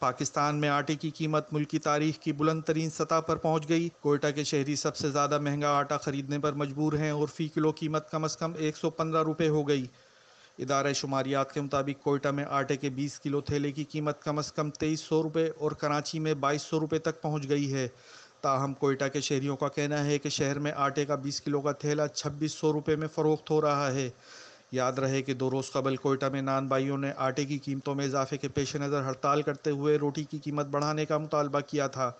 पाकिस्तान में आटे की कीमत मुल्क की तारीख की बुलंद तरीन सतह पर पहुंच गई कोयटा के शहरी सबसे ज़्यादा महंगा आटा खरीदने पर मजबूर हैं और फ़ी किलो कीमत कम अज़ कम एक सौ पंद्रह रुपये हो गई इदारे शुमारियात के मुताबिक कोयटा में आटे के बीस किलो थैले की कीमत कम अज़ कम तेईस सौ रुपये और कराची में बाईस सौ रुपये तक पहुँच गई है ताहम कोयटा के शहरीों का कहना है कि शहर में आटे का बीस किलो का थैला छब्बीस सौ रुपये में फ़रोख्त हो रहा है याद रहे कि दो रोज़ कबल कोयटा में नान भाइयों ने आटे की कीमतों में इजाफे के पेश नज़र हड़ताल करते हुए रोटी की कीमत बढ़ाने का मुतालबा किया था